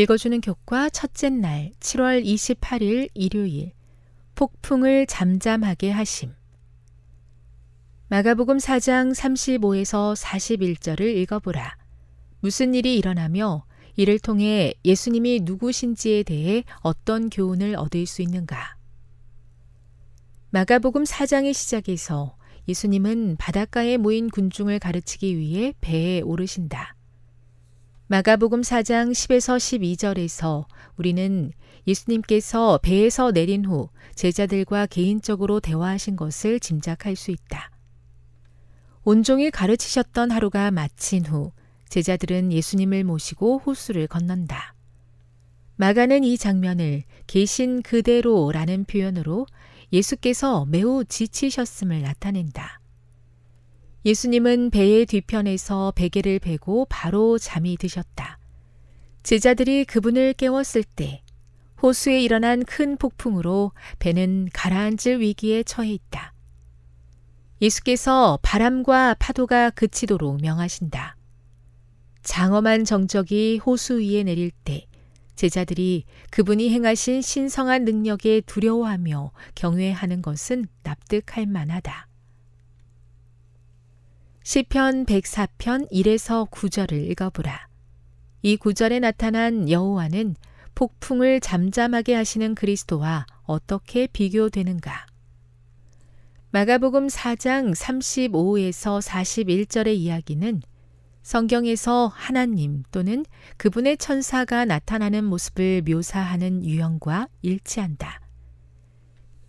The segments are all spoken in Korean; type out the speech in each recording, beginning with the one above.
읽어주는 교과 첫째 날 7월 28일 일요일 폭풍을 잠잠하게 하심 마가복음 4장 35에서 41절을 읽어보라. 무슨 일이 일어나며 이를 통해 예수님이 누구신지에 대해 어떤 교훈을 얻을 수 있는가? 마가복음 4장의 시작에서 예수님은 바닷가에 모인 군중을 가르치기 위해 배에 오르신다. 마가복음 4장 10에서 12절에서 우리는 예수님께서 배에서 내린 후 제자들과 개인적으로 대화하신 것을 짐작할 수 있다. 온종일 가르치셨던 하루가 마친 후 제자들은 예수님을 모시고 호수를 건넌다. 마가는 이 장면을 계신 그대로라는 표현으로 예수께서 매우 지치셨음을 나타낸다. 예수님은 배의 뒤편에서 베개를 베고 바로 잠이 드셨다. 제자들이 그분을 깨웠을 때 호수에 일어난 큰 폭풍으로 배는 가라앉을 위기에 처해 있다. 예수께서 바람과 파도가 그치도록 명하신다. 장엄한 정적이 호수 위에 내릴 때 제자들이 그분이 행하신 신성한 능력에 두려워하며 경외하는 것은 납득할 만하다. 시편 104편 1에서 9절을 읽어보라. 이 구절에 나타난 여호와는 폭풍을 잠잠하게 하시는 그리스도와 어떻게 비교되는가? 마가복음 4장 35에서 41절의 이야기는 성경에서 하나님 또는 그분의 천사가 나타나는 모습을 묘사하는 유형과 일치한다.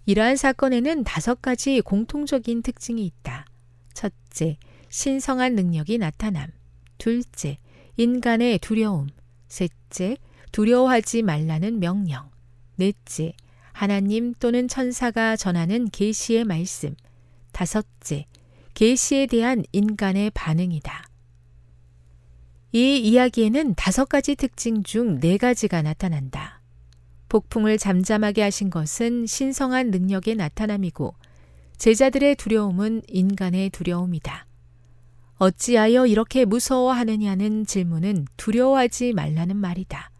이러한 사건에는 다섯 가지 공통적인 특징이 있다. 첫째, 신성한 능력이 나타남. 둘째, 인간의 두려움. 셋째, 두려워하지 말라는 명령. 넷째, 하나님 또는 천사가 전하는 계시의 말씀. 다섯째, 계시에 대한 인간의 반응이다. 이 이야기에는 다섯 가지 특징 중 네 가지가 나타난다. 폭풍을 잠잠하게 하신 것은 신성한 능력의 나타남이고 제자들의 두려움은 인간의 두려움이다. 어찌하여 이렇게 무서워하느냐는 질문은 두려워하지 말라는 말이다.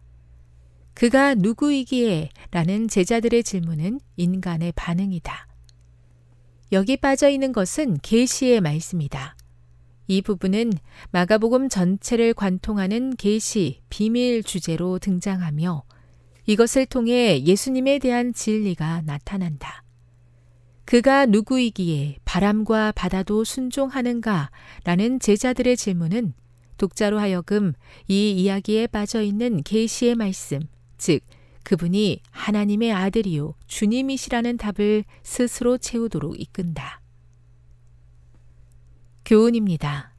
그가 누구이기에 라는 제자들의 질문은 인간의 반응이다. 여기 빠져 있는 것은 계시의 말씀이다. 이 부분은 마가복음 전체를 관통하는 계시 비밀 주제로 등장하며 이것을 통해 예수님에 대한 진리가 나타난다. 그가 누구이기에 바람과 바다도 순종하는가? 라는 제자들의 질문은 독자로 하여금 이 이야기에 빠져 있는 계시의 말씀, 즉 그분이 하나님의 아들이요 주님이시라는 답을 스스로 채우도록 이끈다. 교훈입니다.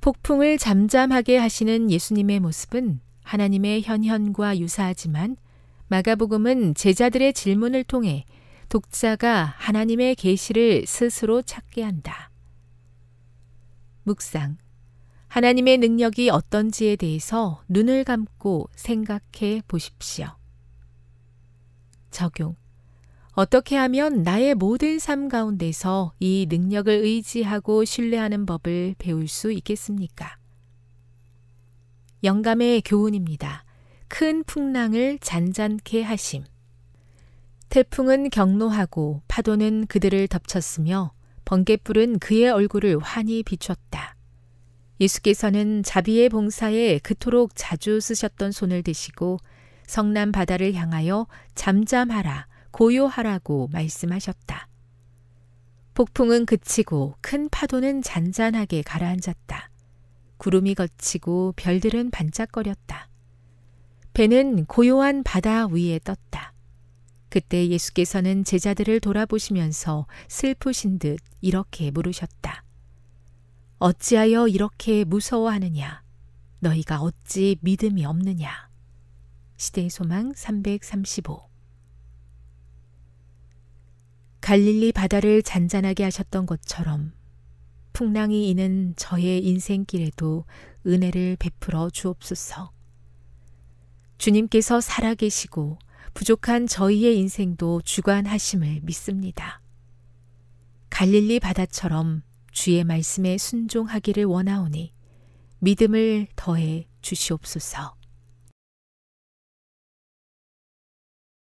폭풍을 잠잠하게 하시는 예수님의 모습은 하나님의 현현과 유사하지만 마가복음은 제자들의 질문을 통해 독자가 하나님의 계시를 스스로 찾게 한다. 묵상. 하나님의 능력이 어떤지에 대해서 눈을 감고 생각해 보십시오. 적용. 어떻게 하면 나의 모든 삶 가운데서 이 능력을 의지하고 신뢰하는 법을 배울 수 있겠습니까? 영감의 교훈입니다. 큰 풍랑을 잔잔케 하심. 태풍은 경로하고 파도는 그들을 덮쳤으며 번갯불은 그의 얼굴을 환히 비췄다. 예수께서는 자비의 봉사에 그토록 자주 쓰셨던 손을 드시고 성남 바다를 향하여 잠잠하라, 고요하라고 말씀하셨다. 폭풍은 그치고 큰 파도는 잔잔하게 가라앉았다. 구름이 걷히고 별들은 반짝거렸다. 배는 고요한 바다 위에 떴다. 그때 예수께서는 제자들을 돌아보시면서 슬프신 듯 이렇게 물으셨다. 어찌하여 이렇게 무서워하느냐? 너희가 어찌 믿음이 없느냐? 시대의 소망 335 갈릴리 바다를 잔잔하게 하셨던 것처럼 풍랑이 이는 저의 인생길에도 은혜를 베풀어 주옵소서. 주님께서 살아계시고 부족한 저희의 인생도 주관하심을 믿습니다. 갈릴리 바다처럼 주의 말씀에 순종하기를 원하오니 믿음을 더해 주시옵소서.